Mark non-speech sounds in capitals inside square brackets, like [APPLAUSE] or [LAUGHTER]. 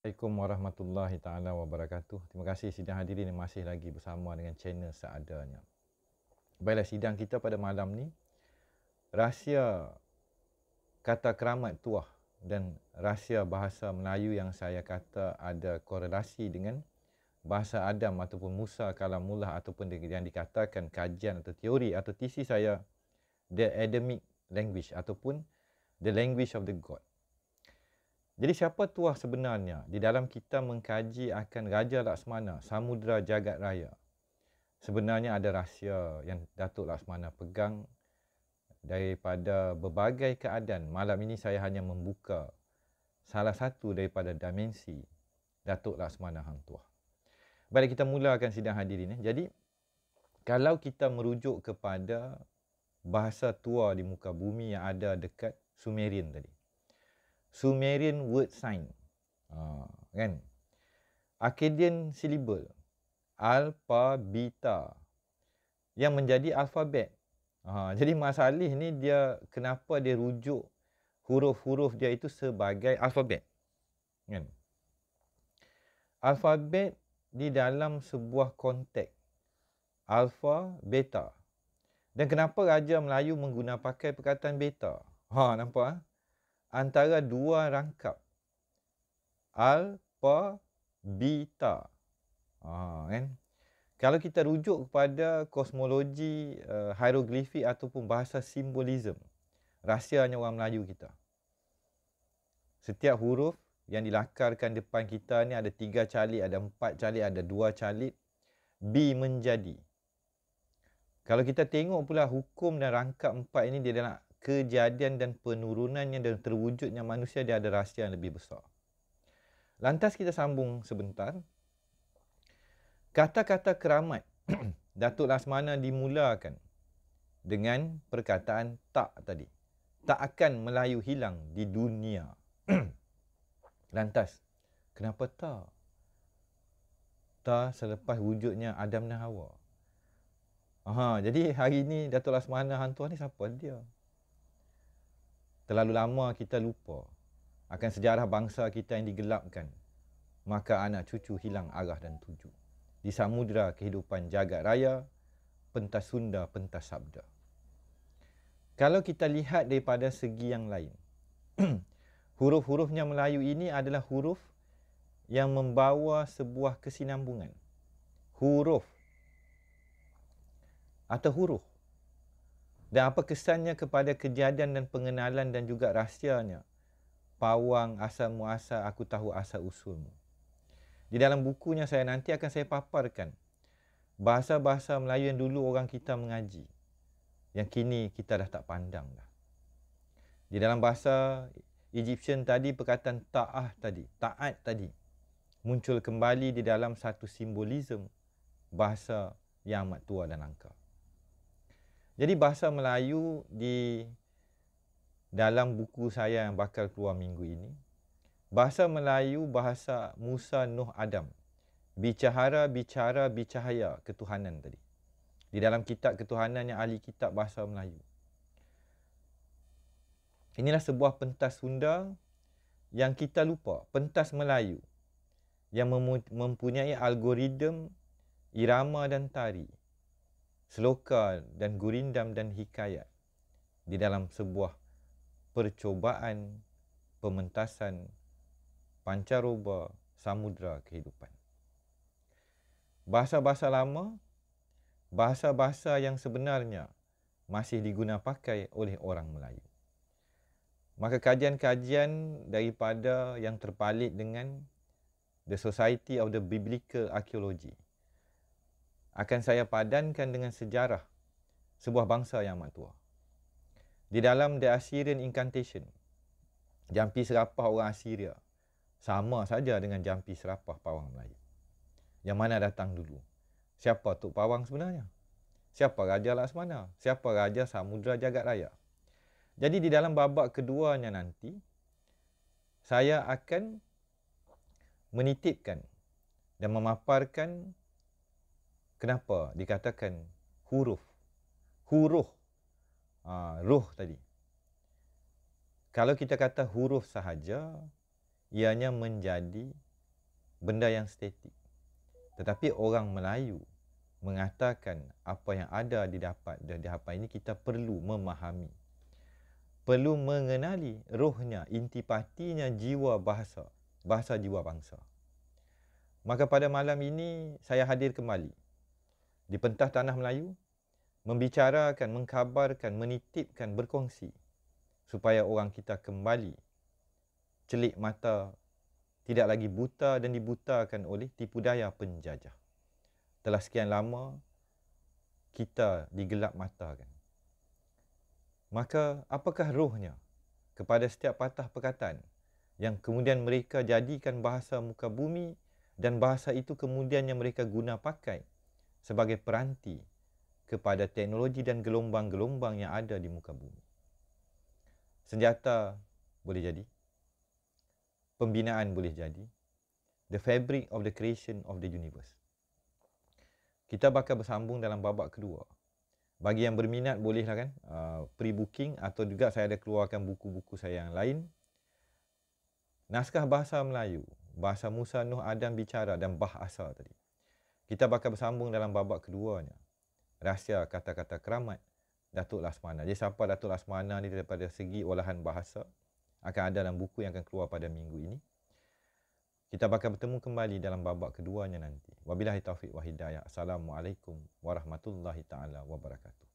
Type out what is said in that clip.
Assalamualaikum warahmatullahi taala wabarakatuh. Terima kasih sidang hadirin yang masih lagi bersama dengan channel seadanya. Baiklah sidang kita pada malam ni rahsia kata keramat tuah dan rahsia bahasa Melayu yang saya kata ada korelasi dengan bahasa Adam ataupun Musa kalamullah ataupun yang dikatakan kajian atau teori atau tesis saya the Adamic language ataupun the language of the God. Jadi siapa tuah sebenarnya di dalam kita mengkaji akan Raja Laksmana, Samudra Jagat Raya? Sebenarnya ada rahsia yang Datuk Laksmana pegang daripada berbagai keadaan. Malam ini saya hanya membuka salah satu daripada dimensi Datuk Laksmana Hang Tuah. Baik, kita mulakan sidang hadirin. Ya. Jadi, kalau kita merujuk kepada bahasa tua di muka bumi yang ada dekat Sumerian tadi. Sumerian word sign. Ha, kan? Akkadian syllable. alpha beta, Yang menjadi alfabet. Ha, [LAUGHS] jadi masalah ni dia kenapa dia rujuk huruf-huruf dia itu sebagai alfabet. Kan? Alfabet di dalam sebuah konteks. alpha beta. Dan kenapa Raja Melayu menggunakan pakai perkataan beta? Ha, nampak? Ha? antara dua rangkap. Alpha, beta. Ha, kan? Kalau kita rujuk kepada kosmologi uh, hieroglifik ataupun bahasa simbolism, rahsianya orang Melayu kita. Setiap huruf yang dilakarkan depan kita ni ada tiga calit, ada empat calit, ada dua calit. B menjadi. Kalau kita tengok pula hukum dan rangkap empat ini dia nak kejadian dan penurunannya dan terwujudnya manusia dia ada rahsia yang lebih besar. Lantas kita sambung sebentar. Kata-kata keramat [CLEARS THROAT] Datuk Lasmana dimulakan dengan perkataan tak tadi. Tak akan Melayu hilang di dunia. [CLEARS THROAT] Lantas, kenapa tak? Tak selepas wujudnya Adam dan Hawa. Aha, jadi hari ini Datuk Lasmana hantu ni siapa dia? Terlalu lama kita lupa akan sejarah bangsa kita yang digelapkan. Maka anak cucu hilang arah dan tuju. Di samudra kehidupan jagat raya, pentas Sunda, pentas Sabda. Kalau kita lihat daripada segi yang lain, [CLEARS THROAT] huruf-hurufnya Melayu ini adalah huruf yang membawa sebuah kesinambungan. Huruf atau huruf dan apa kesannya kepada kejadian dan pengenalan dan juga rahsianya pawang asal muasal aku tahu asal usulmu di dalam bukunya saya nanti akan saya paparkan bahasa-bahasa Melayu yang dulu orang kita mengaji yang kini kita dah tak pandang dah di dalam bahasa Egyptian tadi perkataan ta'ah tadi taat tadi muncul kembali di dalam satu simbolisme bahasa yang amat tua dan langka. Jadi bahasa Melayu di dalam buku saya yang bakal keluar minggu ini, bahasa Melayu bahasa Musa Nuh Adam. Bicara, bicara, bicahaya ketuhanan tadi. Di dalam kitab ketuhanan yang ahli kitab bahasa Melayu. Inilah sebuah pentas Sunda yang kita lupa, pentas Melayu yang mempunyai algoritma irama dan tari seloka dan gurindam dan hikayat di dalam sebuah percobaan pementasan pancaroba samudra kehidupan. Bahasa-bahasa lama, bahasa-bahasa yang sebenarnya masih digunapakai oleh orang Melayu. Maka kajian-kajian daripada yang terpalit dengan The Society of the Biblical Archaeology akan saya padankan dengan sejarah sebuah bangsa yang amat tua. Di dalam The Assyrian Incantation, jampi serapah orang Assyria sama saja dengan jampi serapah pawang Melayu. Yang mana datang dulu? Siapa Tok Pawang sebenarnya? Siapa Raja Laksmana? Siapa Raja Samudra Jagat Raya? Jadi di dalam babak keduanya nanti, saya akan menitipkan dan memaparkan kenapa dikatakan huruf huruf uh, ah, ruh tadi kalau kita kata huruf sahaja ianya menjadi benda yang statik tetapi orang Melayu mengatakan apa yang ada didapat dapat dan di ini kita perlu memahami perlu mengenali rohnya intipatinya jiwa bahasa bahasa jiwa bangsa maka pada malam ini saya hadir kembali di pentas tanah Melayu membicarakan, mengkabarkan, menitipkan, berkongsi supaya orang kita kembali celik mata tidak lagi buta dan dibutakan oleh tipu daya penjajah. Telah sekian lama kita digelap mata kan. Maka apakah rohnya kepada setiap patah perkataan yang kemudian mereka jadikan bahasa muka bumi dan bahasa itu kemudian yang mereka guna pakai sebagai peranti kepada teknologi dan gelombang-gelombang yang ada di muka bumi. Senjata boleh jadi. Pembinaan boleh jadi. The fabric of the creation of the universe. Kita bakal bersambung dalam babak kedua. Bagi yang berminat bolehlah kan uh, pre-booking atau juga saya ada keluarkan buku-buku saya yang lain. Naskah bahasa Melayu, bahasa Musa, Nuh, Adam bicara dan bahasa asal tadi. Kita bakal bersambung dalam babak keduanya. Rahsia kata-kata keramat Datuk Lasmana. Jadi siapa Datuk Lasmana ni daripada segi olahan bahasa akan ada dalam buku yang akan keluar pada minggu ini. Kita bakal bertemu kembali dalam babak keduanya nanti. Wabillahi taufik wa hidayah. Assalamualaikum warahmatullahi taala wabarakatuh.